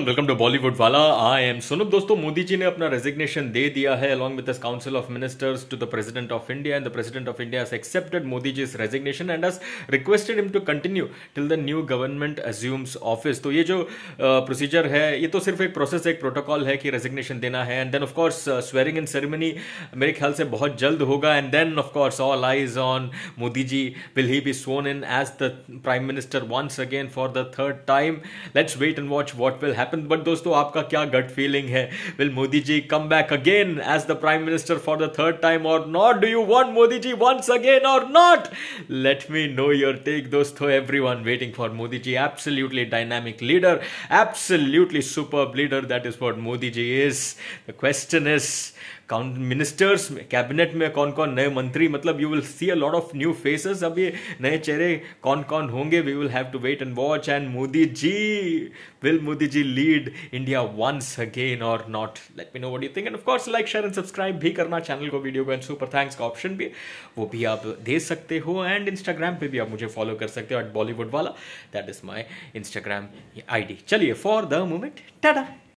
Welcome to Bollywood वाला I am Sonam दोस्तों मोदी जी ने अपना रेजिग्नेशन दे दिया है along with council of ministers to the president of India and the president of India has accepted Modi ji resignation and as requested him to continue till the new government assumes office तो ये जो procedure है ये तो सिर्फ एक process एक protocol है कि रेजिग्नेशन देना है and then of course swearing in ceremony मेरे ख्याल से बहुत जल्द होगा and then of course all eyes on Modi ji will he be sworn in as the prime minister once again for the third time let's wait and watch what will happen. But दोस्तों आपका क्या gut feeling है? Will Modi ji come back again as the Prime Minister for the third time or not? Do you want Modi ji once again or not? Let me know your take, दोस्तों. Everyone waiting for Modi ji. Absolutely dynamic leader, absolutely superb leader. That is what Modi ji is. The question is, ministers में cabinet में कौन कौन नए मंत्री मतलब you will see a lot of new faces अब ये नए चेहरे कौन कौन होंगे we will have to wait and watch and Modi ji will Modi ji lead India once again और not let me know what you think and of course like share and subscribe भी करना चैनल को वीडियो को एंड सुपर थैंक्स का option भी वो भी आप दे सकते हो एंड इंस्टाग्राम पर भी आप मुझे फॉलो कर सकते हो एट बॉलीवुड वाला that is my Instagram I चलिए फॉर द मोमेंट टाटा